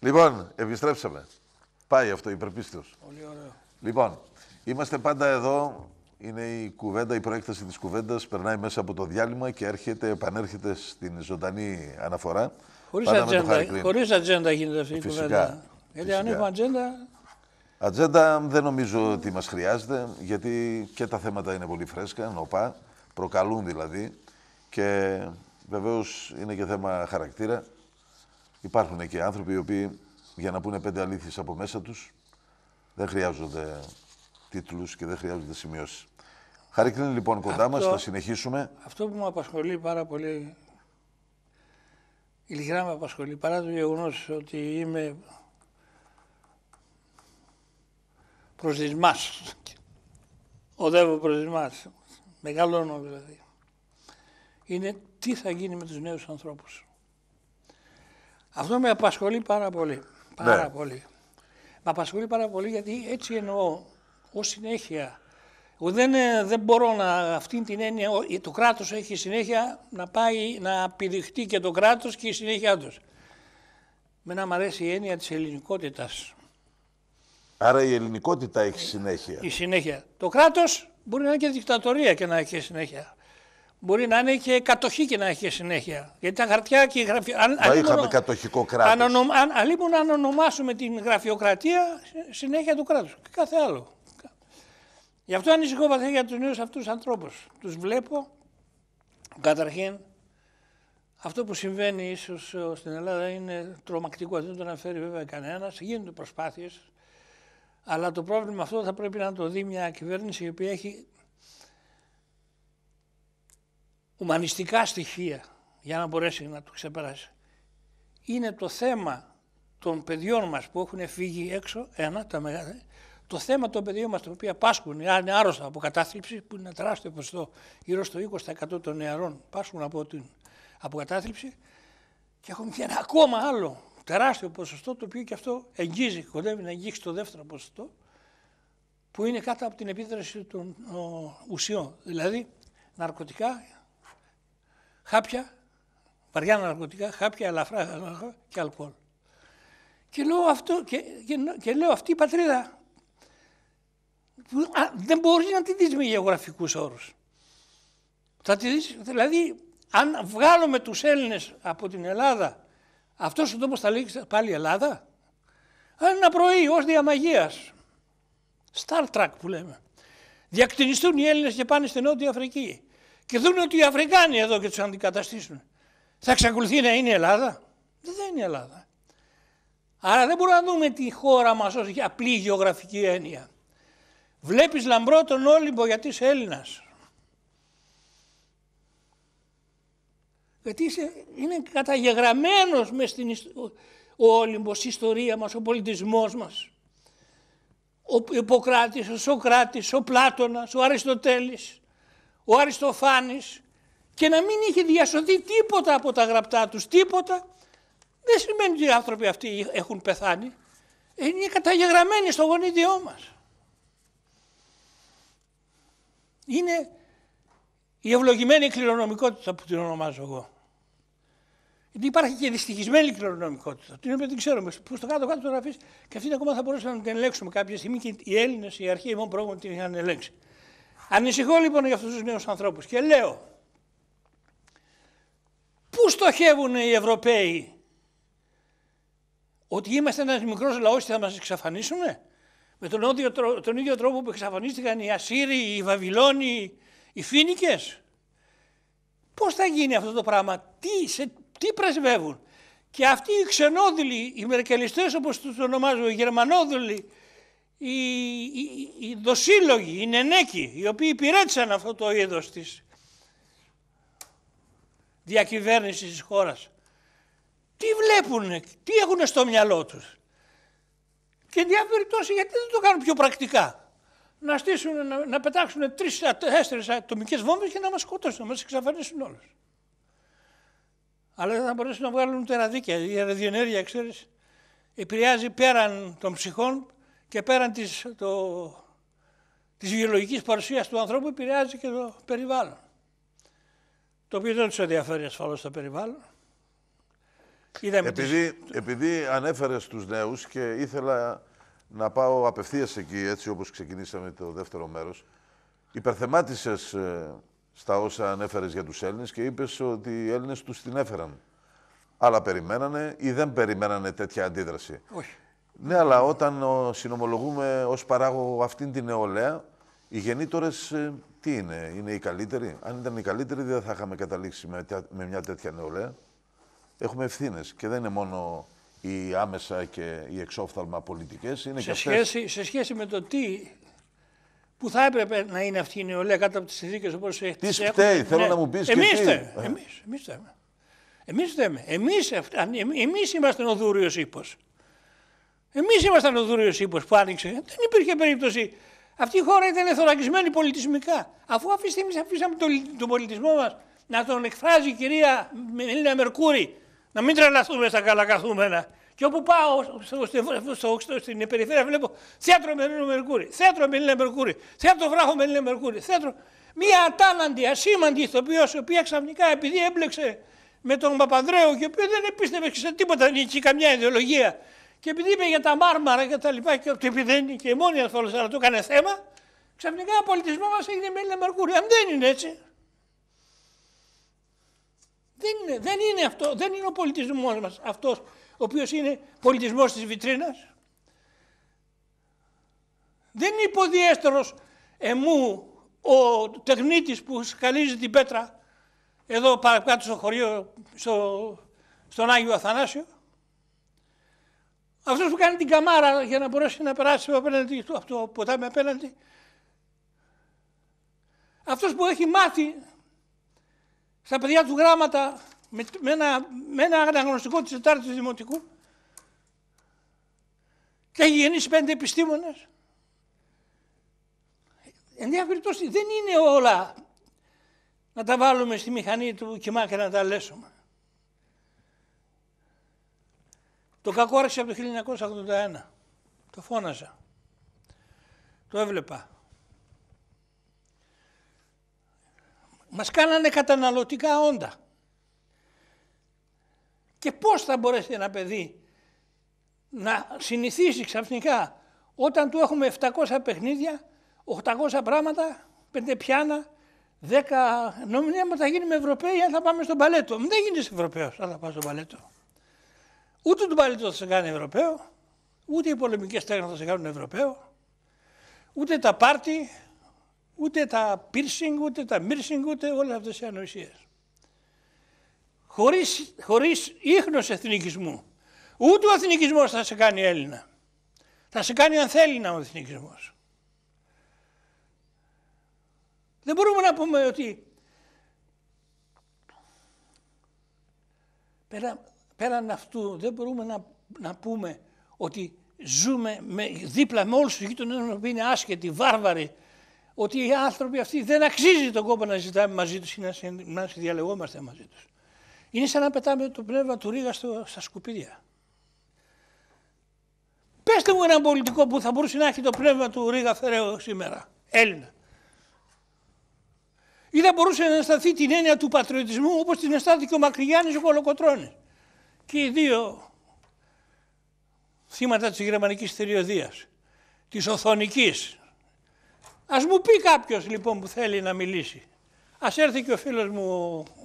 Λοιπόν, επιστρέψαμε. Πάει αυτό, υπερπίστεω. Πολύ ωραίο. Λοιπόν, είμαστε πάντα εδώ. Είναι η κουβέντα, η προέκταση της κουβέντας. Περνάει μέσα από το διάλειμμα και έρχεται, επανέρχεται στην ζωντανή αναφορά. Χωρίς ατζέντα, ατζέντα γίνεται αυτή η κουβέντα. Γιατί αν έχουμε ατζέντα. Ατζέντα δεν νομίζω ότι μας χρειάζεται, γιατί και τα θέματα είναι πολύ φρέσκα, νοπά, προκαλούν δηλαδή. Και βεβαίως είναι και θέμα χαρακτήρα. Υπάρχουν και άνθρωποι οι οποίοι για να πούνε πέντε αλήθειες από μέσα τους δεν χρειάζονται τίτλους και δεν χρειάζονται σημειώσεις. Χαρικλίνη λοιπόν κοντά μα μας, θα συνεχίσουμε. Αυτό που με απασχολεί πάρα πολύ, ειλικρινά με απασχολεί, παρά το γεγονός ότι είμαι προ οδεύω προ μεγαλώνω δηλαδή, είναι τι θα γίνει με τους νέους ανθρώπους. Αυτό με απασχολεί πάρα πολύ. Πάρα ναι. πολύ. Με απασχολεί πάρα πολύ γιατί έτσι εννοώ ως συνέχεια. Δεν, ε, δεν μπορώ να αυτή την έννοια, το κράτος έχει συνέχεια να πάει να πηδηχτεί και το κράτος και η συνέχεια τους. Με να μ' αρέσει η έννοια της ελληνικότητας. Άρα η ελληνικότητα έχει συνέχεια. Η συνέχεια. Το κράτος μπορεί να είναι και δικτατορία και να έχει συνέχεια. Μπορεί να είναι και κατοχή και να έχει συνέχεια. Γιατί τα χαρτιά και η γραφειοκρατία. Αν, είχαμε κατοχικό κράτος. Αν, αν, αν ονομάσουμε την γραφειοκρατία, συνέχεια του κράτους. Και κάθε άλλο. Γι' αυτό ανησυχώ βαθιά για τους νέους αυτούς ανθρώπους. Τους βλέπω καταρχήν αυτό που συμβαίνει ίσως ε, στην Ελλάδα είναι τρομακτικό. Δεν το αναφέρει βέβαια κανένας. Γίνονται προσπάθειες. Αλλά το πρόβλημα αυτό θα πρέπει να το δει μια κυβέρνηση η οποία έχει ουμανιστικά στοιχεία για να μπορέσει να το ξεπεράσει. Είναι το θέμα των παιδιών μας που έχουν φύγει έξω, ένα, τα μεγάλα, το θέμα των παιδιών μας τα οποία πάσχουν, είναι άρρωστα από κατάθλιψη, που είναι ένα τεράστιο ποσοστό, γύρω στο 20% των νεαρών πάσχουν από την από κατάθλιψη. Και έχουμε και ένα ακόμα άλλο τεράστιο ποσοστό, το οποίο και αυτό εγγύζει, κοντεύει να εγγύξει το δεύτερο ποσοστό, που είναι κάτω από την επίδραση των ο, ουσιών, δηλαδή ναρκωτικά χάπια, βαριά ναρκωτικά, χάπια, ελαφρά και αλκοόλ. Και λέω, αυτό, και, και, και λέω αυτή η πατρίδα δεν μπορείς να τη δεις με γεωγραφικούς όρους. Θα τη δεις, δηλαδή, αν βγάλουμε τους Έλληνες από την Ελλάδα, αυτός ο τόπος θα λέει πάλι Ελλάδα. Αν ένα πρωί ως διαμαγείας, Star Trek που λέμε, διακτηνιστούν οι Έλληνες και πάνε στην Νότια Αφρική και δουν ότι οι Αφρικάνοι εδώ και τους αντικαταστήσουν. Θα εξακολουθεί να είναι η Ελλάδα. Δεν είναι η Ελλάδα. Άρα δεν μπορούμε να δούμε τη χώρα μας ως απλή γεωγραφική έννοια. Βλέπεις λαμπρό τον Όλυμπο γιατί είσαι Έλληνας. Γιατί είναι καταγεγραμμένος μες στην, ο Όλυμπος, η ιστορία μας, ο πολιτισμός μας. Ο Ιπποκράτης, ο Σοκράτης, ο Πλάτωνας, ο Αριστοτέλης ο Αριστοφάνης και να μην είχε διασωθεί τίποτα από τα γραπτά τους, τίποτα, δεν σημαίνει ότι οι άνθρωποι αυτοί έχουν πεθάνει. Είναι καταγεγραμμένοι στο γονίδιό μας. Είναι η ευλογημένη κληρονομικότητα που την ονομάζω εγώ. Γιατί υπάρχει και δυστυχισμένη κληρονομικότητα, την οποία δεν ξέρουμε. Που στο κάτω-κάτω το γραφεί και αυτήν ακόμα θα μπορούσαμε να την ελέγξουμε κάποια στιγμή και οι Έλληνες, η αρχή μόνο πρόγραμμα την είχαν ελέγξει. Ανησυχώ λοιπόν για αυτούς τους νέους ανθρώπους και λέω πού στοχεύουν οι Ευρωπαίοι ότι είμαστε ένας μικρός λαός και θα μας εξαφανίσουν με τον ίδιο, τον ίδιο τρόπο που εξαφανίστηκαν οι Ασσύριοι, οι Βαβυλώνοι, οι Φίνικες. Πώς θα γίνει αυτό το πράγμα, τι, σε, τι πρεσβεύουν. Και αυτοί οι ξενόδηλοι, οι Μερκελιστές, όπως τους ονομάζω, οι γερμανόδηλοι, οι, οι, οι δοσύλλογοι, οι νενέκοι, οι οποίοι υπηρέτησαν αυτό το είδος της διακυβέρνησης της χώρας. Τι βλέπουν, τι έχουν στο μυαλό τους. Και διάφοροι τόσοι, γιατί δεν το κάνουν πιο πρακτικά. Να, στήσουν, να, πετάξουν τρεις, τέσσερις ατομικές βόμβες και να μας σκοτώσουν, να μας εξαφανίσουν όλους. Αλλά δεν θα μπορέσουν να βγάλουν ούτε Η ραδιενέργεια, ξέρεις, επηρεάζει πέραν των ψυχών και πέραν της, το, της βιολογικής παρουσίας του ανθρώπου επηρεάζει και το περιβάλλον. Το οποίο δεν τους ενδιαφέρει ασφαλώς το περιβάλλον. επειδή, τις... επειδή ανέφερες τους νέους και ήθελα να πάω απευθείας εκεί, έτσι όπως ξεκινήσαμε το δεύτερο μέρος, υπερθεμάτισες ε, στα όσα ανέφερες για τους Έλληνες και είπες ότι οι Έλληνες τους την έφεραν. Άλλα περιμένανε ή δεν περιμένανε τέτοια αντίδραση. Ναι, αλλά όταν ο, συνομολογούμε ως παράγωγο αυτήν την νεολαία, οι γεννήτορες ε, τι είναι, είναι οι καλύτεροι. Αν ήταν οι καλύτεροι, δεν θα είχαμε καταλήξει με, με μια τέτοια νεολαία. Έχουμε ευθύνες και δεν είναι μόνο οι άμεσα και οι εξόφθαλμα πολιτικές. Σε, αυτές... σχέση, σε σχέση με το τι που θα έπρεπε να είναι αυτή η νεολαία κάτω από τις συνθήκες όπως έχει. Τι φταίει, ναι. θέλω να μου πεις και Εμείς τι. Εμεί φταίμε. Ε. Εμείς φταίμε. Εμείς είμαστε ο δούριος ύπος. Εμείς ήμασταν ο δούριος ύπος που άνοιξε. Δεν υπήρχε περίπτωση. Αυτή η χώρα ήταν θωρακισμένη πολιτισμικά. Αφού αυτή τη στιγμή αφήσαμε τον πολιτισμό μας να τον εκφράζει η κυρία Μελίνα Μερκούρη, να μην τρελαθούμε στα καλά καθούμενα. Και όπου πάω στο, στο, στο, στην περιφέρεια βλέπω θέατρο Μελίνα Μερκούρη, θέατρο Μελίνα Μερκούρη, θέατρο Βράχο Μελίνα Μερκούρη, θέατρο. Μία ατάλλαντη, ασήμαντη ηθοποιός, η οποία ξαφνικά επειδή έμπλεξε με τον Παπανδρέο και ο οποίος δεν επίστευε σε τίποτα, δεν είχε καμιά ιδεολογία και επειδή είπε για τα μάρμαρα και τα λοιπά, και επειδή δεν είναι και η μόνη ανθόλωση, αλλά το έκανε θέμα, ξαφνικά ο πολιτισμός μας έγινε Μέλια Αν Δεν είναι έτσι. Δεν είναι, αυτό, δεν είναι ο πολιτισμός μας αυτός ο οποίος είναι πολιτισμός της βιτρίνας. Δεν είναι υποδιέστερος εμού ο τεχνίτης που σκαλίζει την πέτρα εδώ παρακάτω στο χωρίο, στο, στον Άγιο Αθανάσιο. Αυτός που κάνει την καμάρα για να μπορέσει να περάσει απέναντι, από το ποτάμι απέναντι. Αυτός που έχει μάθει στα παιδιά του γράμματα με, με ένα, με ένα αναγνωστικό της Τετάρτης Δημοτικού και έχει γεννήσει πέντε επιστήμονες. Εν δεν είναι όλα να τα βάλουμε στη μηχανή του κοιμά και να τα λέσουμε. Το κακό άρχισε από το 1981. Το φώναζα. Το έβλεπα. Μας κάνανε καταναλωτικά όντα. Και πώς θα μπορέσει ένα παιδί να συνηθίσει ξαφνικά όταν του έχουμε 700 παιχνίδια, 800 πράγματα, 5 πιάνα, 10 νομιλία, θα γίνουμε Ευρωπαίοι, αν θα πάμε στον παλέτο. Δεν γίνεις Ευρωπαίος αν θα πας στον παλέτο. Ούτε τον παλίτο θα σε κάνει Ευρωπαίο, ούτε οι πολεμικές τέχνες θα σε κάνουν Ευρωπαίο, ούτε τα πάρτι, ούτε τα piercing, ούτε τα μίρσινγκ, ούτε όλες αυτές οι ανοησίες. Χωρίς, χωρίς ίχνος εθνικισμού. Ούτε ο εθνικισμός θα σε κάνει Έλληνα. Θα σε κάνει αν θέλει να ο εθνικισμός. Δεν μπορούμε να πούμε ότι πέραν αυτού δεν μπορούμε να, να πούμε ότι ζούμε με, δίπλα με όλους τους γείτονες που είναι άσχετοι, βάρβαροι, ότι οι άνθρωποι αυτοί δεν αξίζει τον κόπο να ζητάμε μαζί τους ή να, να συνδιαλεγόμαστε μαζί τους. Είναι σαν να πετάμε το πνεύμα του Ρίγα στο, στα σκουπίδια. Πεςτε μου έναν πολιτικό που θα μπορούσε να έχει το πνεύμα του Ρίγα Φεραίου σήμερα, Έλληνα. Ή θα μπορούσε να αισθανθεί την έννοια του πατριωτισμού όπως την αισθάνθηκε ο Μακρυγιάννης ο Κολοκοτρώνης και οι δύο θύματα της γερμανικής θηριωδίας, της οθονικής. Ας μου πει κάποιος λοιπόν που θέλει να μιλήσει. Ας έρθει και ο φίλος μου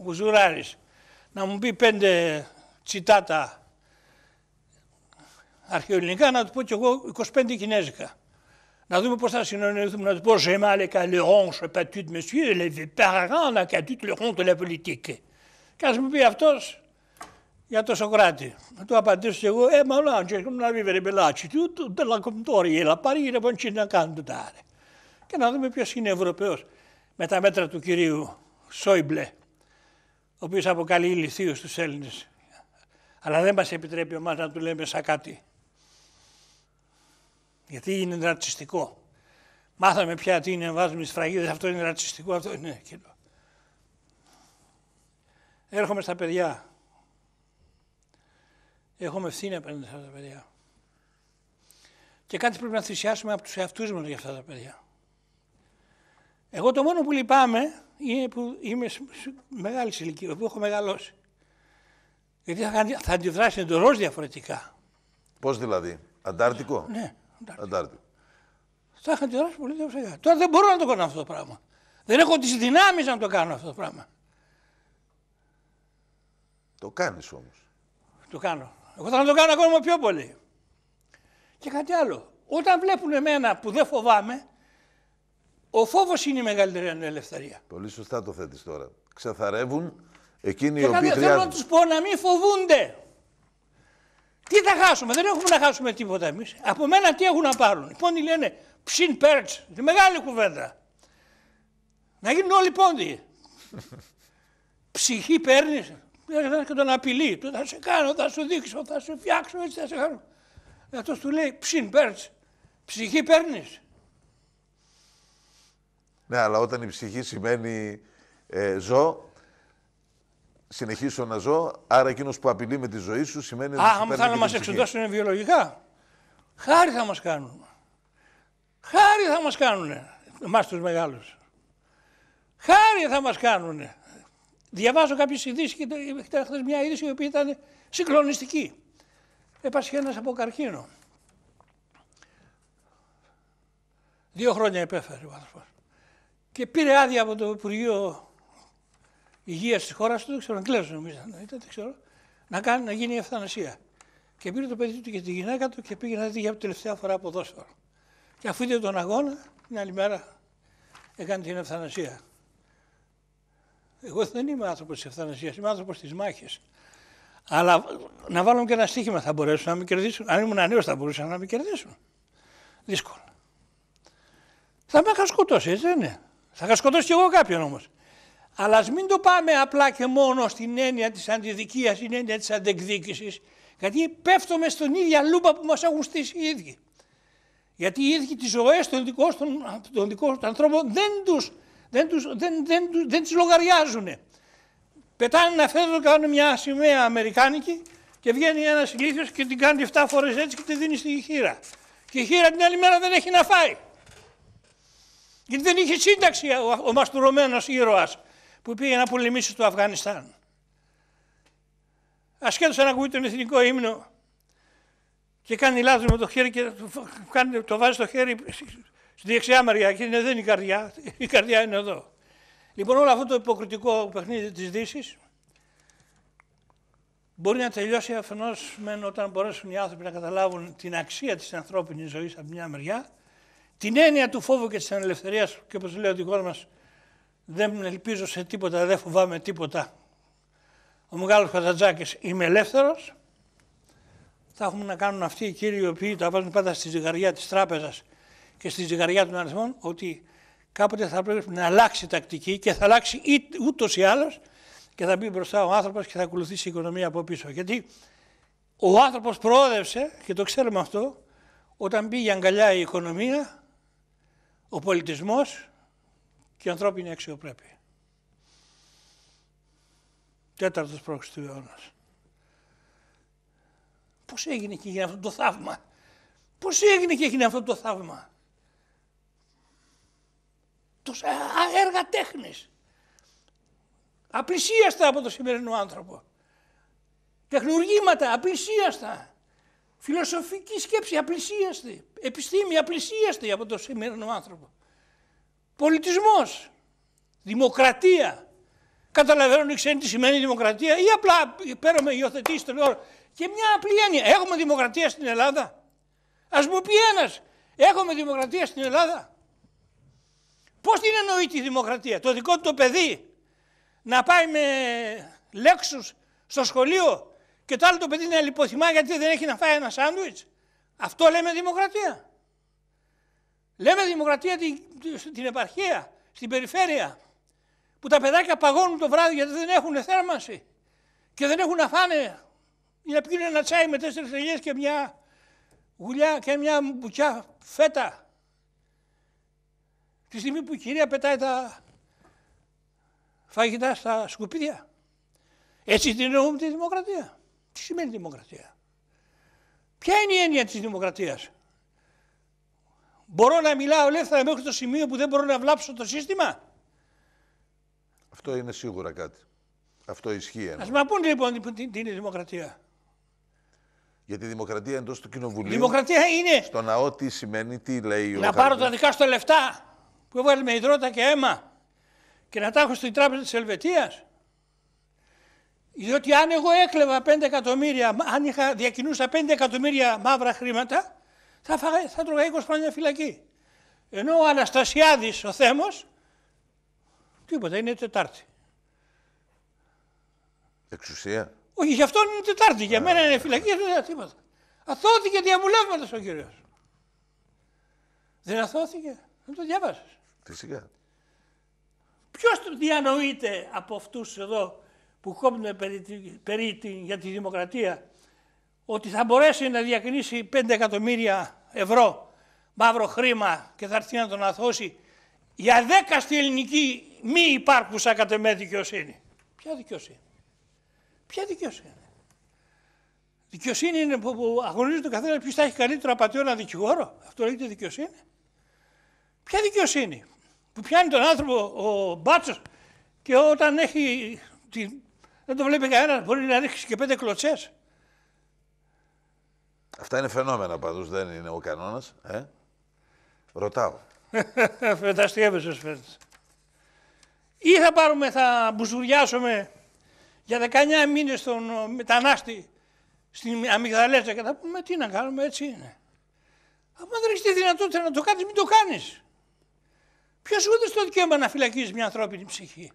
ο Ζουράρης να μου πει πέντε τσιτάτα αρχαιοελληνικά, να του πω κι εγώ 25 κινέζικα. Να δούμε πώς θα συνονιωθούμε, να του πω «J'ai mal pas tout de monsieur, les parents, qu'à tout le ronge la politique». Και ας μου πει αυτός για τον Σοκράτη. Να του απαντήσω και εγώ, ε, μα là, να vivere μπελάτσι, τι ούτε contoria, έλα Parigi δεν c'è να κάνουν το τάρε. Και να δούμε ποιος είναι Ευρωπαίος με τα μέτρα του κυρίου Σόιμπλε, ο οποίος αποκαλεί ηλικίους τους Έλληνες. Αλλά δεν μας επιτρέπει εμά να του λέμε σαν κάτι. Γιατί είναι ρατσιστικό. Μάθαμε πια τι είναι, βάζουμε σφραγίδε, αυτό είναι ρατσιστικό, αυτό είναι Έρχομαι στα παιδιά Έχουμε ευθύνη απέναντι σε αυτά τα παιδιά. Και κάτι πρέπει να θυσιάσουμε από τους εαυτούς μας για αυτά τα παιδιά. Εγώ το μόνο που λυπάμαι είναι που είμαι μεγάλης ηλικίας, που έχω μεγαλώσει. Γιατί θα, θα αντιδράσει εντελώς διαφορετικά. Πώς δηλαδή, Αντάρτικο. Ναι, Αντάρτικο. αντάρτικο. Θα είχα αντιδράσει πολύ διαφορετικά. Τώρα δεν μπορώ να το κάνω αυτό το πράγμα. Δεν έχω τις δυνάμεις να το κάνω αυτό το πράγμα. Το κάνεις όμως. Το κάνω. Εγώ θα το κάνω ακόμα πιο πολύ. Και κάτι άλλο. Όταν βλέπουν εμένα που δεν φοβάμαι, ο φόβος είναι η μεγαλύτερη ελευθερία. Πολύ σωστά το θέτεις τώρα. Ξαθαρεύουν εκείνοι και οι οποίοι χρειάζονται. Θέλω να τους πω να μην φοβούνται. Τι θα χάσουμε, δεν έχουμε να χάσουμε τίποτα εμείς. Από μένα τι έχουν να πάρουν. Λοιπόν, λένε ψιν πέρτ, τη μεγάλη κουβέντα. Να γίνουν όλοι πόντοι. Ψυχή παίρνεις και τον απειλεί. Του θα σε κάνω, θα σου δείξω, θα σου φτιάξω, έτσι θα σε κάνω. Αυτός του λέει ψιν, παίρνεις. Ψυχή παίρνεις. Ναι, αλλά όταν η ψυχή σημαίνει ε, ζω, συνεχίσω να ζω, άρα εκείνος που απειλεί με τη ζωή σου σημαίνει ότι. Α, άμα θα μα εξετάσουν βιολογικά, χάρη θα μας κάνουν. Χάρη θα μας κάνουν εμάς τους μεγάλους. Χάρη θα μας κάνουνε. Διαβάζω κάποιες ειδήσεις και χθες μια είδηση η οποία ήταν συγκλονιστική. Έπασχε ένας από καρκίνο. Δύο χρόνια επέφερε ο άνθρωπος. Και πήρε άδεια από το Υπουργείο Υγείας της χώρας του, δεν ξέρω, Αγγλέζος νομίζω ήταν, ξέρω, να, κάνει, να γίνει η ευθανασία. Και πήρε το παιδί του και τη γυναίκα του και πήγε να δει για τελευταία φορά από ποδόσφαιρο. Και αφού είδε τον αγώνα, την άλλη μέρα έκανε την ευθανασία. Εγώ δεν είμαι άνθρωπος της ευθανασία, είμαι άνθρωπος της μάχης. Αλλά να βάλουμε και ένα στοίχημα θα μπορέσουν να με κερδίσουν. Αν ήμουν νέος, θα μπορούσαν να με κερδίσουν. Δύσκολο. Θα με είχα σκοτώσει, έτσι δεν είναι. Θα είχα σκοτώσει κι εγώ κάποιον όμως. Αλλά ας μην το πάμε απλά και μόνο στην έννοια της αντιδικίας, στην έννοια της αντεκδίκησης, γιατί πέφτουμε στον ίδια λούπα που μας έχουν στήσει οι ίδιοι. Γιατί οι ίδιοι τις ζωές των δικών του ανθρώπων δεν τους δεν, τους, δεν, δεν, δεν τις λογαριάζουν. Πετάνε ένα φέδρο, κάνουν μια σημαία αμερικάνικη και βγαίνει ένας ηλίθιος και την κάνει 7 φορές έτσι και τη δίνει στη χείρα. Και η χείρα την άλλη μέρα δεν έχει να φάει. Γιατί δεν είχε σύνταξη ο, ο μαστουρωμένος ήρωας που πήγε να πολεμήσει στο Αφγανιστάν. Ασχέτως αν ακούει τον εθνικό ύμνο και κάνει λάθος με το χέρι και το, κάνει, το βάζει στο χέρι Στη δεξιά μεριά και δεν είναι η καρδιά, η καρδιά είναι εδώ. Λοιπόν, όλο αυτό το υποκριτικό παιχνίδι της Δύσης μπορεί να τελειώσει αφενός όταν μπορέσουν οι άνθρωποι να καταλάβουν την αξία της ανθρώπινης ζωής από μια μεριά, την έννοια του φόβου και της ανελευθερίας και όπως λέει ο δικό μας, δεν ελπίζω σε τίποτα, δεν φοβάμαι τίποτα. Ο μεγάλος Κατατζάκη, είμαι ελεύθερος. Θα έχουμε να κάνουν αυτοί οι κύριοι οι οποίοι τα βάζουν πάντα στη ζυγαριά της τράπεζας και στη ζυγαριά των αριθμών ότι κάποτε θα πρέπει να αλλάξει τακτική και θα αλλάξει ούτως ή άλλως και θα μπει μπροστά ο άνθρωπος και θα ακολουθήσει η οικονομία από πίσω. Γιατί ο άνθρωπος προόδευσε και το ξέρουμε αυτό όταν πήγε αγκαλιά η οικονομία, ο πολιτισμός και η ανθρώπινη αξιοπρέπεια. Τέταρτος πρόξη του αιώνας. Πώς έγινε και έγινε αυτό το θαύμα. Πώς έγινε και έγινε αυτό το θαύμα τους ε, έργα τέχνης. Απλησίαστα από τον σημερινό άνθρωπο. Τεχνουργήματα απλησίαστα. Φιλοσοφική σκέψη απλησίαστη. Επιστήμη απλησίαστη από τον σημερινό άνθρωπο. Πολιτισμός. Δημοκρατία. καταλαβαίνω οι ξένοι τι σημαίνει δημοκρατία ή απλά παίρνουμε υιοθετήσει το λέω και μια απλή έννοια. Έχουμε δημοκρατία στην Ελλάδα. Ας μου πει ένας, έχουμε δημοκρατία στην Ελλάδα. Πώς την εννοεί τη δημοκρατία, το δικό του το παιδί να πάει με λέξους στο σχολείο και το άλλο το παιδί να λιποθυμά γιατί δεν έχει να φάει ένα σάντουιτς. Αυτό λέμε δημοκρατία. Λέμε δημοκρατία την, επαρχία, στην περιφέρεια, που τα παιδάκια παγώνουν το βράδυ γιατί δεν έχουν θέρμανση και δεν έχουν να φάνε ή να πίνουν ένα τσάι με τέσσερις τελιές και μια γουλιά και μια μπουκιά φέτα Τη στιγμή που η κυρία πετάει τα φαγητά στα σκουπίδια. Έτσι την εννοούμε τη δημοκρατία. Τι σημαίνει δημοκρατία. Ποια είναι η έννοια της δημοκρατίας. Μπορώ να μιλάω ελεύθερα μέχρι το σημείο που δεν μπορώ να βλάψω το σύστημα. Αυτό είναι σίγουρα κάτι. Αυτό ισχύει. ένα. Ας μας πούνε λοιπόν τι είναι δημοκρατία. Γιατί η δημοκρατία εντός του κοινοβουλίου. δημοκρατία είναι. Στο ναό τι σημαίνει, τι λέει ο Να πάρω τα δικά στο λεφτά που έβαλε με υδρότα και αίμα και να τα έχω στην τράπεζα της Ελβετίας. Διότι αν εγώ έκλεβα 5 εκατομμύρια, αν είχα διακινούσα 5 εκατομμύρια μαύρα χρήματα, θα, φαγα, θα τρώγα 20 χρόνια φυλακή. Ενώ ο Αναστασιάδης, ο Θέμος, τίποτα, είναι Τετάρτη. Εξουσία. Όχι, για αυτό είναι Τετάρτη, για ε, μένα είναι φυλακή, δεν είναι τίποτα. Αθώθηκε διαβουλεύματος ο κύριος. Δεν αθώθηκε, δεν το διάβασε. Φυσικά. Ποιος του διανοείται από αυτούς εδώ που κόμπουν περί, περί, για τη δημοκρατία ότι θα μπορέσει να διακρίσει 5 εκατομμύρια ευρώ μαύρο χρήμα και θα έρθει να τον αθώσει για 10 στη ελληνική μη υπάρχουσα κατ' εμέ δικαιοσύνη. Ποια δικαιοσύνη. Ποια δικαιοσύνη. Δικαιοσύνη είναι που αγωνίζει τον καθένας ποιος θα έχει καλύτερο απαταιώνα δικηγόρο. Αυτό λέγεται δικαιοσύνη. Ποια δικαιοσύνη που πιάνει τον άνθρωπο ο μπάτσος και όταν έχει. Τη... Δεν το βλέπει κανένας, μπορεί να ρίξει και πέντε κλωτσές. Αυτά είναι φαινόμενα παντού, δεν είναι ο κανόνας. Ε? Ρωτάω. Φανταστιέβεσαι, φαίνεται. Ή θα πάρουμε, θα μπουζουριάσουμε για 19 μήνες τον μετανάστη στην Αμυγδαλέτσα και θα πούμε τι να κάνουμε, έτσι είναι. Αν δεν έχει τη δυνατότητα να το κάνεις, μην το κάνεις. Ποιος σου έδωσε δικαίωμα να φυλακίζει μια ανθρώπινη ψυχή.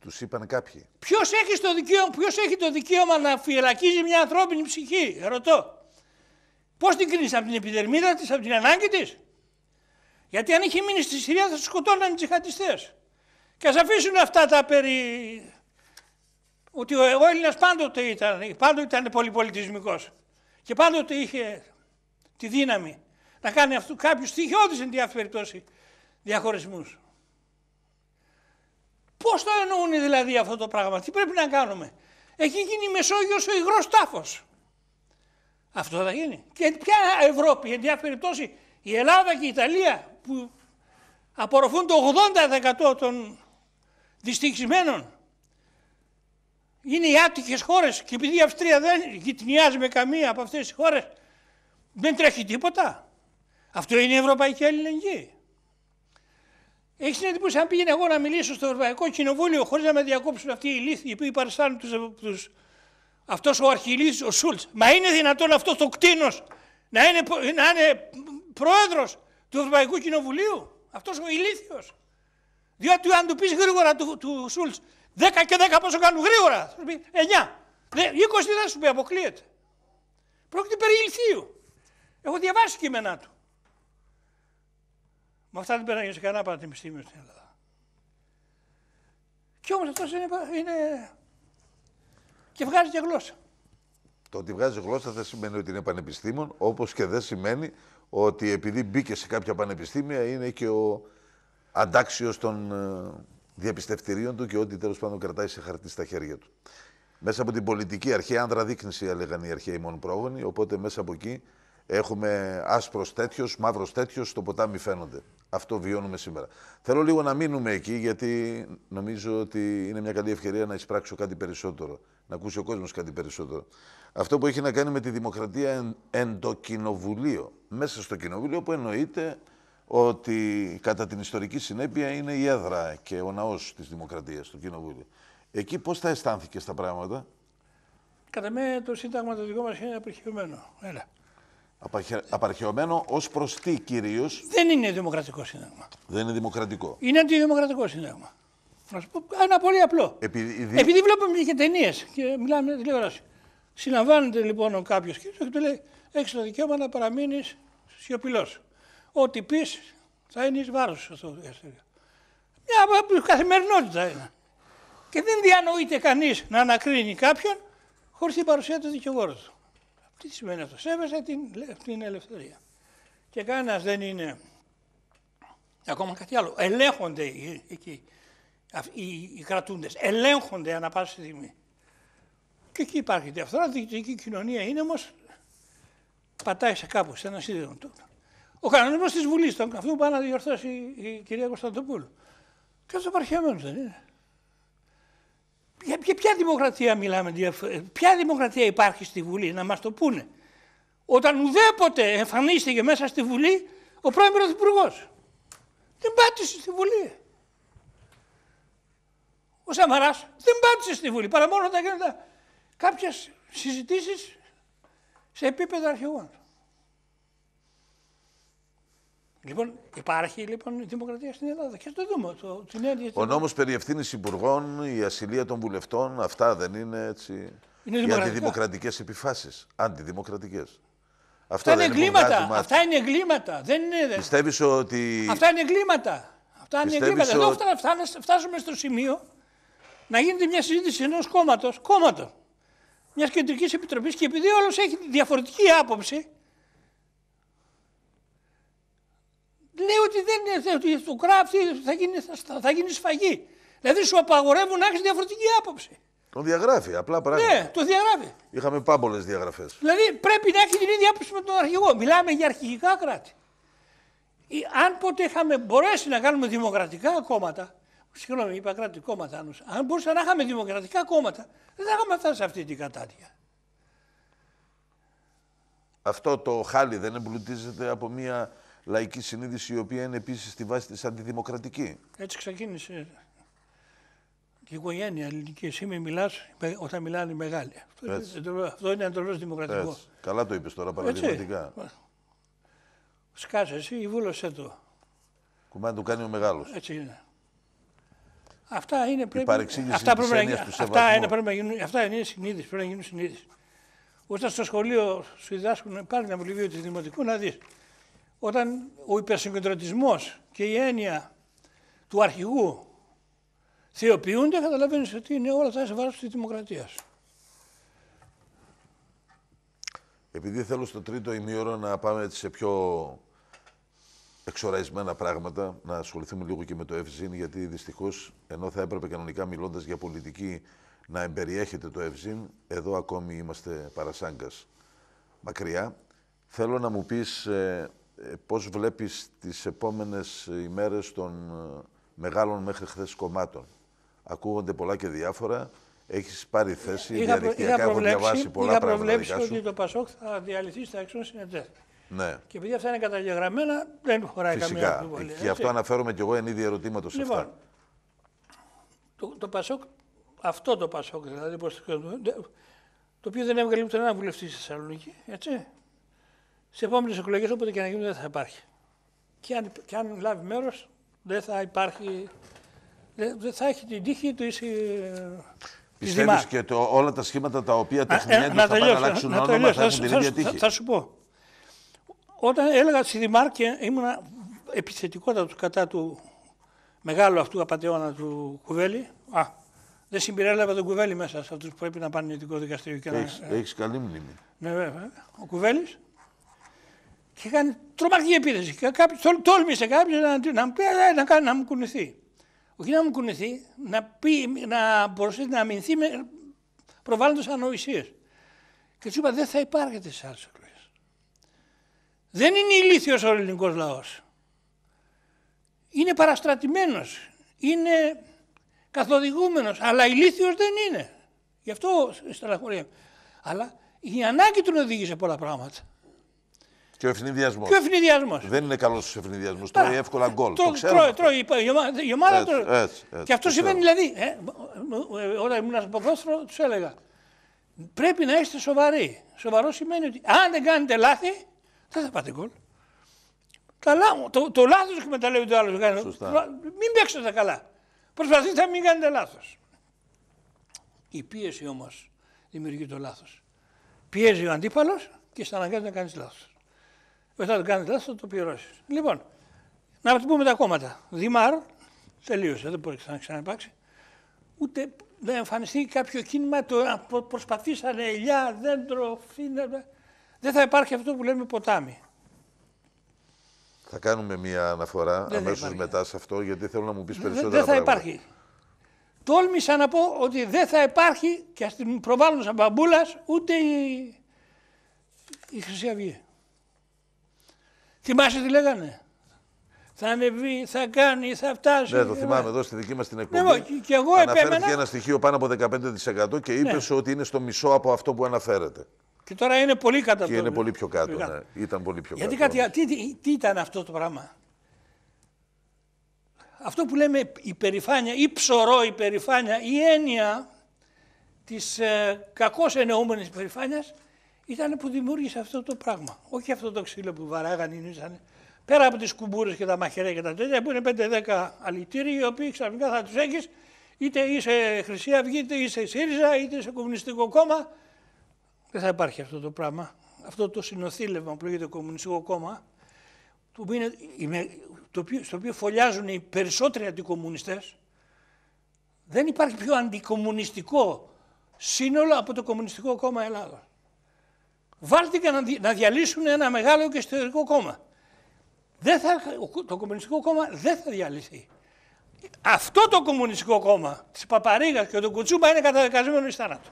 Τους είπαν κάποιοι. Ποιος έχει, το δικαίωμα, ποιος έχει το δικαίωμα να φυλακίζει μια ανθρώπινη ψυχή, ρωτώ. Πώς την κρίνεις, από την επιδερμίδα της, από την ανάγκη της. Γιατί αν είχε μείνει στη Συρία θα σκοτώναν οι τσιχαντιστέ. Και ας αφήσουν αυτά τα περί. Ότι ο Έλληνας πάντοτε ήταν, πάντοτε ήταν πολυπολιτισμικός. Και πάντοτε είχε τη δύναμη να κάνει αυτού κάποιους στοιχειώδεις εν περιπτώσει διαχωρισμούς. Πώς το εννοούν δηλαδή αυτό το πράγμα, τι πρέπει να κάνουμε. Έχει γίνει η Μεσόγειος ο υγρός τάφος. Αυτό θα γίνει. Και ποια Ευρώπη, εν διάφορη περιπτώσει, η Ελλάδα και η Ιταλία που απορροφούν το 80% των δυστυχισμένων. Είναι οι άτυχες χώρες και επειδή η Αυστρία δεν γυτνιάζει με καμία από αυτές τις χώρες, δεν τρέχει τίποτα. Αυτό είναι η Ευρωπαϊκή Αλληλεγγύη. Έχεις την εντύπωση, αν πήγαινε εγώ να μιλήσω στο Ευρωπαϊκό Κοινοβούλιο χωρίς να με διακόψουν αυτοί οι λύθοι που υπαρστάνουν τους. Τους... Αυτός ο αρχιλή, ο Σούλτ. Μα είναι δυνατόν αυτός το κτίνος να είναι, να είναι πρόεδρος του Ευρωπαϊκού Κοινοβουλίου. Αυτός ο ηλίθιος. Διότι αν του πεις γρήγορα του, του Σούλτ, 10 και 10 πόσο κάνουν γρήγορα, θα σου πει 9. 20 δεν θα σου πει, αποκλείεται. Πρόκειται περί ηλθίου. Έχω διαβάσει κείμενά του. Με αυτά δεν πέραγε σε κανένα πανεπιστήμιο στην Ελλάδα. Κι όμως αυτός είναι, είναι. και βγάζει και γλώσσα. Το ότι βγάζει γλώσσα δεν σημαίνει ότι είναι πανεπιστήμιο, όπως και δεν σημαίνει ότι επειδή μπήκε σε κάποια πανεπιστήμια είναι και ο αντάξιος των ε, διαπιστευτηρίων του και ό,τι τέλος πάντων κρατάει σε χαρτί στα χέρια του. Μέσα από την πολιτική αρχαία άνδρα δείκνυση, έλεγαν οι αρχαίοι μόνο πρόγονοι, οπότε μέσα από εκεί Έχουμε άσπρος τέτοιος, μαύρος τέτοιος, στο ποτάμι φαίνονται. Αυτό βιώνουμε σήμερα. Θέλω λίγο να μείνουμε εκεί, γιατί νομίζω ότι είναι μια καλή ευκαιρία να εισπράξω κάτι περισσότερο, να ακούσει ο κόσμος κάτι περισσότερο. Αυτό που έχει να κάνει με τη δημοκρατία εν, το κοινοβουλίο. Μέσα στο κοινοβούλιο, που εννοείται ότι κατά την ιστορική συνέπεια είναι η έδρα και ο ναός της δημοκρατίας, το κοινοβούλιο. Εκεί πώς θα αισθάνθηκες τα πράγματα. Κατά μένα το Σύνταγμα το δικό μας είναι απερχιωμένο. Έλα. Απαρχαιωμένο ως προς τι κυρίως. Δεν είναι δημοκρατικό σύνταγμα. Δεν είναι δημοκρατικό. Είναι αντιδημοκρατικό σύνταγμα. Να σου πω ένα πολύ απλό. Επειδή, Επειδή βλέπουμε και ταινίες και μιλάμε με τηλεόραση. Συλλαμβάνεται λοιπόν κάποιος και του λέει: Έχεις το δικαίωμα να παραμείνεις σιωπηλός. Ό,τι πεις θα είναι εις βάρος στο δικαστήριο. Μια καθημερινότητα είναι. Και δεν διανοείται κανείς να ανακρίνει κάποιον χωρίς την παρουσία του δικηγόρου του. Τι σημαίνει αυτό, σέβεσαι την, την ελευθερία. Και κανένας δεν είναι, ακόμα κάτι άλλο, ελέγχονται εκεί οι, οι, οι κρατούντες, ελέγχονται ανα πάσα στιγμή. Και εκεί υπάρχει διαφθορά, η κοινωνία είναι όμως πατάει σε κάπου, σε ένα σύνδεσμο. Ο κανονισμός της Βουλής, τον αυτό που πάει να διορθώσει η, η κυρία Κωνσταντοπούλου. Και αυτός παρχαιμένος δεν είναι. Για, ποια δημοκρατία μιλάμε, ποια δημοκρατία υπάρχει στη Βουλή, να μας το πούνε. Όταν ουδέποτε εμφανίστηκε μέσα στη Βουλή ο πρώην Πρωθυπουργός. Δεν πάτησε στη Βουλή. Ο Σαμαράς δεν πάτησε στη Βουλή, παρά μόνο τα έγιναν κάποιες συζητήσεις σε επίπεδο αρχηγών. Λοιπόν, υπάρχει λοιπόν η δημοκρατία στην Ελλάδα και το δούμε. Το, την έννοια, Ο νόμος περί ευθύνης υπουργών, η ασυλία των βουλευτών, αυτά δεν είναι έτσι. Είναι οι αντιδημοκρατικές επιφάσεις. Αντιδημοκρατικές. Αυτά, είναι εγκλήματα. Αυτά είναι εγκλήματα. Δεν είναι. Πιστεύεις ότι. Αυτά είναι εγκλήματα. Αυτά είναι εγκλήματα. Εδώ φτάσουμε στο σημείο να γίνεται μια συζήτηση ενός κόμματος. Κόμματος. Μιας κεντρικής επιτροπής και επειδή όλος έχει διαφορετική άποψη, λέει ότι δεν ότι στο θα γίνει, θα γίνει σφαγή. Δηλαδή σου απαγορεύουν να έχεις διαφορετική άποψη. Το διαγράφει, απλά πράγματα. Ναι, το διαγράφει. Είχαμε πάμπολες διαγραφές. Δηλαδή πρέπει να έχει την ίδια άποψη με τον αρχηγό. Μιλάμε για αρχηγικά κράτη. Αν ποτέ είχαμε μπορέσει να κάνουμε δημοκρατικά κόμματα, συγγνώμη, είπα κράτη κόμματα, αν μπορούσαμε να είχαμε δημοκρατικά κόμματα, δεν θα είχαμε φτάσει σε αυτή την κατάτια. Αυτό το χάλι δεν εμπλουτίζεται από μια λαϊκή συνείδηση, η οποία είναι επίσης στη βάση της αντιδημοκρατική. Έτσι ξεκίνησε η οικογένεια ελληνική. με μιλά όταν μιλάνε οι μεγάλοι. Αυτό, είναι εντελώ δημοκρατικό. Καλά το είπες τώρα παραδειγματικά. Σκάσε εσύ ή βούλωσέ το. Κουμάνι του κάνει ο μεγάλος. Έτσι είναι. Αυτά είναι πρέπει, η βουλωσε το Κουμάντο το κανει ο μεγαλο ετσι ειναι αυτα ειναι πρεπει αυτα πρεπει να, αυτά είναι, πρέπει να γίνουν. Αυτά είναι συνείδηση, πρέπει να συνείδηση. Όταν στο σχολείο σου διδάσκουν, πάλι ένα βιβλίο της Δημοτικού να δεις όταν ο υπερσυγκεντρωτισμός και η έννοια του αρχηγού θεοποιούνται, καταλαβαίνεις ότι είναι όλα αυτά σε βάρος της δημοκρατίας. Επειδή θέλω στο τρίτο ημίωρο να πάμε σε πιο εξοραϊσμένα πράγματα, να ασχοληθούμε λίγο και με το ευζήν, γιατί δυστυχώς, ενώ θα έπρεπε κανονικά μιλώντας για πολιτική να εμπεριέχεται το ευζήν, εδώ ακόμη είμαστε παρασάγκας μακριά. Θέλω να μου πεις ε, ε, πώς βλέπεις τις επόμενες ε, ημέρες των ε, μεγάλων μέχρι χθες κομμάτων. Ακούγονται πολλά και διάφορα. Έχεις πάρει θέση για διαδικτυακά, έχω διαβάσει πολλά είχα πράγματα Είχα προβλέψει ότι το Πασόκ θα διαλυθεί στα έξω συνεντές. Ναι. Και επειδή αυτά είναι καταγεγραμμένα, δεν χωράει Φυσικά. καμία αμφιβολία. Φυσικά. Γι' αυτό αναφέρομαι κι εγώ εν είδη ερωτήματος λοιπόν, αυτά. Το, το Πασόκ, αυτό το Πασόκ δηλαδή, το οποίο δεν έβγαλε ούτε ένα βουλευτή στη Θεσσαλονίκη, έτσι. Σε επόμενες εκλογές, όποτε και να γίνουν, δεν θα υπάρχει. Και αν, και αν λάβει μέρος, δεν θα υπάρχει. Δεν θα έχει την τύχη του ίση. Ε, Πιστεύει και το, όλα τα σχήματα τα οποία ε, τεχνιέται θα πάνε να αλλάξουν να, όνομα, θα έχουν την ίδια τύχη. Θα, σου πω. Όταν έλεγα στη Δημάρκη, ήμουν επιθετικότατος κατά του μεγάλου αυτού απαταιώνα του Κουβέλη. Α, δεν συμπεριέλαβα τον Κουβέλη μέσα σε αυτούς που πρέπει να πάνε ειδικό δικαστήριο. Και να... καλή μνήμη. Ναι, βέβαια. Ο Κουβέλης και κάνει τρομακτική επίθεση. Και τόλμησε κάποιος να, να, μου πει, «Ε, να, να μου κουνηθεί. Όχι να μου κουνηθεί, να, πει, να μπορούσε να αμυνθεί με προβάλλοντας ανοησίες. Και τους είπα, δεν θα υπάρχετε σε άλλε εκλογέ. Δεν είναι ηλίθιος ο ελληνικός λαός. Είναι παραστρατημένος, είναι καθοδηγούμενος, αλλά ηλίθιος δεν είναι. Γι' αυτό στεναχωρία. Αλλά η ανάγκη του οδηγεί σε πολλά πράγματα. Και ο ευνηδιασμός. Και ο Δεν είναι καλός ο ευνηδιασμό. Τρώει εύκολα γκολ. Το, ξέρω. Τρώει, τρώει, η ομάδα του. Και αυτό σημαίνει δηλαδή. Ε, ε, όταν ήμουν στο ποδόσφαιρο, τους έλεγα. Πρέπει να είστε σοβαροί. Σοβαρό σημαίνει ότι αν δεν κάνετε λάθη, δεν θα πάτε γκολ. Καλά, το, το λάθος εκμεταλλεύεται ο άλλος. Μην παίξετε καλά. Προσπαθείτε να μην κάνετε λάθος. Η πίεση όμως δημιουργεί το λάθος. Πιέζει ο αντίπαλος και στα να κάνεις λάθος θα δεν κάνεις λάθος, το πληρώσεις. Λοιπόν, να πούμε τα κόμματα. Δημάρ, τελείωσε, δεν μπορεί να ξαναυπάρξει. Ούτε δεν εμφανιστεί κάποιο κίνημα, το προσπαθήσανε ελιά, δέντρο, φύνα. Δεν θα υπάρχει αυτό που λέμε ποτάμι. Θα κάνουμε μία αναφορά αμέσω μετά σε αυτό, γιατί θέλω να μου πεις περισσότερα. Δεν θα πράγματα. υπάρχει. Τόλμησα να πω ότι δεν θα υπάρχει και ας την προβάλλουν σαν μπαμπούλας ούτε η, η Χρυσή Αυγή. Θυμάσαι τι λέγανε. Θα ανεβεί, θα κάνει, θα φτάσει. Ναι, το θυμάμαι εδώ στη δική μας την εκπομπή. Ναι, και εγώ επέμενα... ένα στοιχείο πάνω από 15% και ναι. είπες ότι είναι στο μισό από αυτό που αναφέρεται. Και τώρα είναι πολύ κάτω. Και είναι πολύ πιο κάτω. Ναι. Ήταν πολύ πιο Γιατί κάτω. Κάτι, τι, τι, ήταν αυτό το πράγμα. Αυτό που λέμε υπερηφάνεια ή ψωρό υπερηφάνεια, η έννοια της ε, κακώς εννοούμενης ήταν που δημιούργησε αυτό το πράγμα. Όχι αυτό το ξύλο που βαράγαν, ήσαν πέρα από τις κουμπούρες και τα μαχαιρέ και τα τέτοια, που είναι 5-10 αλητήριοι, οι οποίοι ξαφνικά θα τους έχεις είτε είσαι Χρυσή Αυγή, είτε είσαι ΣΥΡΙΖΑ, είτε είσαι Κομμουνιστικό Κόμμα. Δεν θα υπάρχει αυτό το πράγμα. Αυτό το συνοθήλευμα που λέγεται Κομμουνιστικό Κόμμα, το είναι, το οποίο, στο οποίο φωλιάζουν οι περισσότεροι αντικομμουνιστές, δεν υπάρχει πιο αντικομμουνιστικό σύνολο από το Κομμουνιστικό Κόμμα Ελλάδα βάλτηκαν να διαλύσουν ένα μεγάλο και ιστορικό κόμμα. Δεν θα, το Κομμουνιστικό Κόμμα δεν θα διαλυθεί. Αυτό το Κομμουνιστικό Κόμμα της Παπαρίγας και του Κουτσούμπα είναι καταδικασμένο εις θάνατο.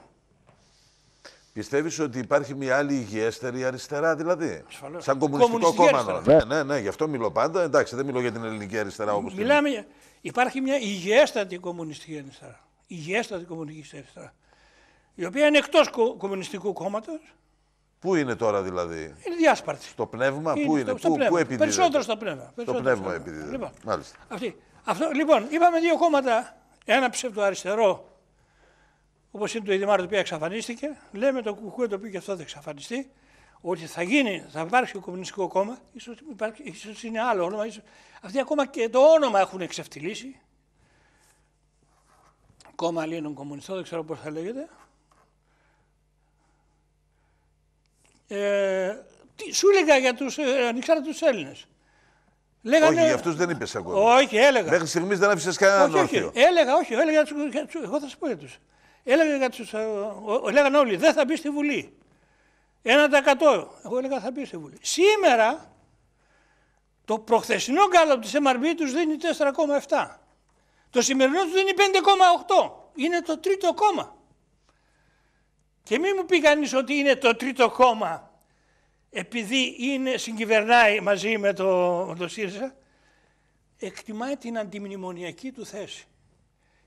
Πιστεύεις ότι υπάρχει μια άλλη υγιέστερη αριστερά, δηλαδή. Ασφαλώς. Σαν κομμουνιστικό κόμμα. Ναι, ναι, ναι, γι' αυτό μιλώ πάντα. Εντάξει, δεν μιλώ για την ελληνική αριστερά όπως Μιλάμε. Υπάρχει μια υγιέστατη κομμουνιστική αριστερά. Υγιέστατη κομμουνιστική αριστερά. Η οποία είναι εκτός κομμουνιστικού κόμματος Πού είναι τώρα δηλαδή. Είναι διάσπαρτη. Στο πνεύμα, πού είναι, πού, πού επιδίδεται. Περισσότερο στο πνεύμα. Περισσότερο στο πνεύμα, πνεύμα. επιδίδεται. Λοιπόν, Μάλιστα. Αυτή. Αυτό, λοιπόν, είπαμε δύο κόμματα. Ένα αριστερό, όπως είναι το Ιδημάρο, το οποίο εξαφανίστηκε. Λέμε το Κουκουέ, το οποίο και αυτό θα εξαφανιστεί. Ότι θα γίνει, θα υπάρξει το Κομμουνιστικό Κόμμα, ίσως, είναι άλλο όνομα. Ίσως... Αυτοί ακόμα και το όνομα έχουν εξευτελίσει. Κόμμα Αλλήνων Κομμουνιστών, δεν ξέρω πώς θα λέγεται. Ε, τι, σου έλεγα για τους ε, ανεξάρτητου Έλληνε. Όχι, για αυτούς δεν είπες ακόμα. Όχι, έλεγα. Μέχρι στιγμής δεν άφησες κανέναν όχι, Όχι, έλεγα, όχι, έλεγα, εγώ θα σου πω για τους. Έλεγα για τους, ε, λέγανε όλοι, δεν θα μπει στη Βουλή. Ένα τα Εγώ έλεγα θα μπει στη Βουλή. Σήμερα το προχθεσινό κάλο τη MRB τους δίνει 4,7. Το σημερινό τους δίνει 5,8. Είναι το τρίτο κόμμα. Και μην μου πει κανείς ότι είναι το τρίτο κόμμα επειδή είναι, συγκυβερνάει μαζί με το, το ΣΥΡΙΖΑ, εκτιμάει την αντιμνημονιακή του θέση.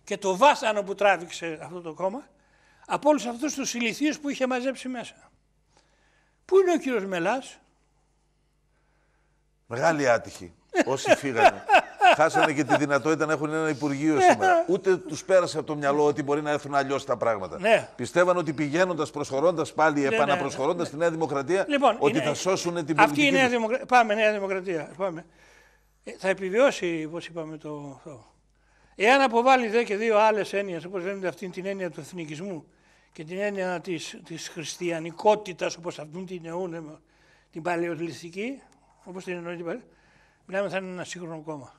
Και το βάσανο που τράβηξε αυτό το κόμμα από όλους αυτούς τους ηλικίους που είχε μαζέψει μέσα. Πού είναι ο κύριος Μελάς, Μεγάλη άτυχη. Όσοι φύγανε. Χάσανε και τη δυνατότητα να έχουν ένα Υπουργείο ναι. σήμερα. Ούτε τους πέρασε από το μυαλό ότι μπορεί να έρθουν αλλιώς τα πράγματα. Ναι. Πιστεύαν ότι πηγαίνοντας, προσχωρώντας πάλι, ναι, επαναπροσχωρώντα ναι, τη Νέα Δημοκρατία, λοιπόν, ότι θα σώσουν την πολιτική. Αυτή η Νέα Δημοκρατία. Πάμε, Νέα Δημοκρατία. Πάμε. Ε, θα επιβιώσει, όπως είπαμε, το. Εάν αποβάλει δε και δύο άλλες έννοιες, όπως λένε, αυτή την έννοια του εθνικισμού και την έννοια της της χριστιανικότητας όπως αυτούν την εννοούν ε, την παλαιολιστική, όπως την εννοεί την μιλάμε θα είναι ένα σύγχρονο κόμμα.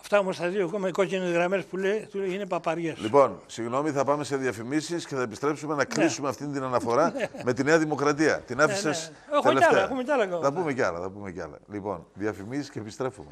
Αυτά όμως τα δύο ακόμα οι κόκκινες γραμμές που λέει, του είναι παπαριές. Λοιπόν, συγγνώμη, θα πάμε σε διαφημίσεις και θα επιστρέψουμε να ναι. κλείσουμε ναι. αυτή την αναφορά ναι. με τη Νέα Δημοκρατία. Την άφησες. Ναι, ναι. έχουμε κι άλλα Θα πούμε κι άλλα, θα πούμε κι άλλα. Λοιπόν, διαφημίσεις και επιστρέφουμε.